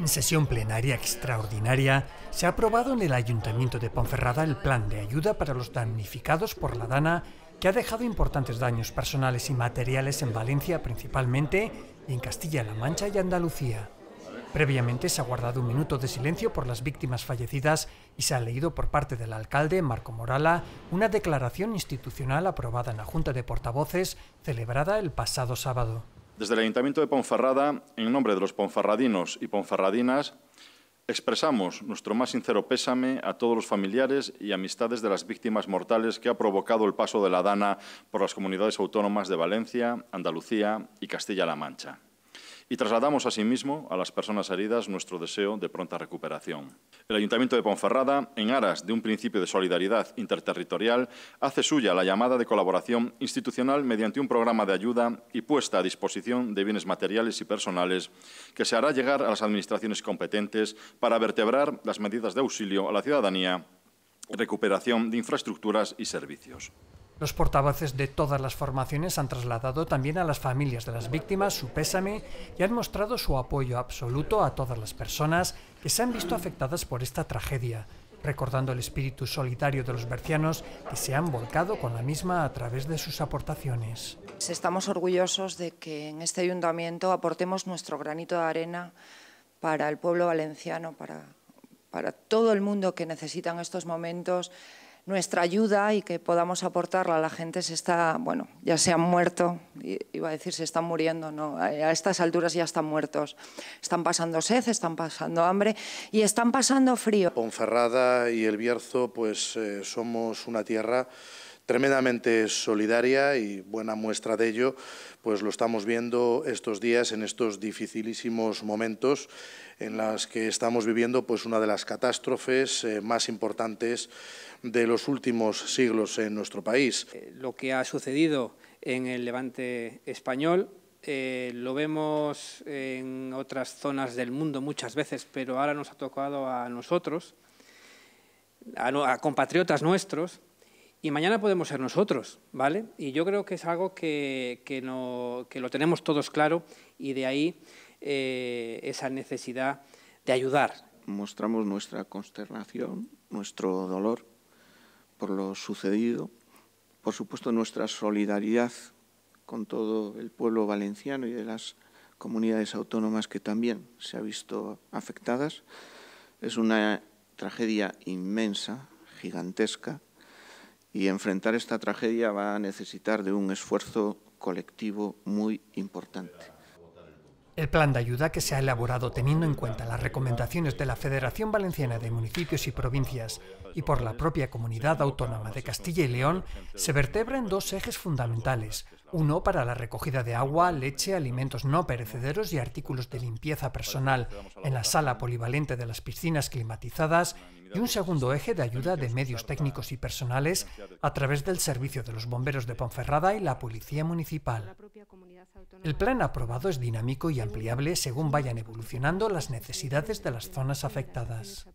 En sesión plenaria extraordinaria se ha aprobado en el Ayuntamiento de Ponferrada el plan de ayuda para los damnificados por la Dana que ha dejado importantes daños personales y materiales en Valencia principalmente y en Castilla-La Mancha y Andalucía. Previamente se ha guardado un minuto de silencio por las víctimas fallecidas y se ha leído por parte del alcalde, Marco Morala, una declaración institucional aprobada en la Junta de Portavoces celebrada el pasado sábado. Desde el Ayuntamiento de Ponferrada, en nombre de los ponferradinos y ponferradinas, expresamos nuestro más sincero pésame a todos los familiares y amistades de las víctimas mortales que ha provocado el paso de la Dana por las comunidades autónomas de Valencia, Andalucía y Castilla-La Mancha y trasladamos asimismo a las personas heridas nuestro deseo de pronta recuperación. El Ayuntamiento de Ponferrada, en aras de un principio de solidaridad interterritorial, hace suya la llamada de colaboración institucional mediante un programa de ayuda y puesta a disposición de bienes materiales y personales que se hará llegar a las administraciones competentes para vertebrar las medidas de auxilio a la ciudadanía recuperación de infraestructuras y servicios. Los portavoces de todas las formaciones han trasladado también a las familias de las víctimas su pésame y han mostrado su apoyo absoluto a todas las personas que se han visto afectadas por esta tragedia, recordando el espíritu solidario de los bercianos que se han volcado con la misma a través de sus aportaciones. Pues estamos orgullosos de que en este ayuntamiento aportemos nuestro granito de arena para el pueblo valenciano, para, para todo el mundo que necesita en estos momentos nuestra ayuda y que podamos aportarla. a La gente se está, bueno, ya se han muerto, iba a decir se están muriendo, no, a estas alturas ya están muertos. Están pasando sed, están pasando hambre y están pasando frío. Ponferrada y El Bierzo, pues eh, somos una tierra tremendamente solidaria y buena muestra de ello, pues lo estamos viendo estos días en estos dificilísimos momentos en los que estamos viviendo pues una de las catástrofes eh, más importantes de los últimos siglos en nuestro país. Eh, lo que ha sucedido en el levante español eh, lo vemos en otras zonas del mundo muchas veces, pero ahora nos ha tocado a nosotros, a, a compatriotas nuestros, y mañana podemos ser nosotros, ¿vale? Y yo creo que es algo que, que, no, que lo tenemos todos claro y de ahí eh, esa necesidad de ayudar. Mostramos nuestra consternación, nuestro dolor por lo sucedido, por supuesto nuestra solidaridad con todo el pueblo valenciano y de las comunidades autónomas que también se ha visto afectadas. Es una tragedia inmensa, gigantesca, y enfrentar esta tragedia va a necesitar de un esfuerzo colectivo muy importante. El plan de ayuda que se ha elaborado teniendo en cuenta las recomendaciones de la Federación Valenciana de Municipios y Provincias y por la propia Comunidad Autónoma de Castilla y León se vertebra en dos ejes fundamentales, uno para la recogida de agua, leche, alimentos no perecederos y artículos de limpieza pues personal en la sala polivalente de las piscinas climatizadas y un segundo eje de ayuda de medios técnicos y personales a través del servicio de los bomberos de Ponferrada y la policía municipal. El plan aprobado es dinámico y ampliable según vayan evolucionando las necesidades de las zonas afectadas.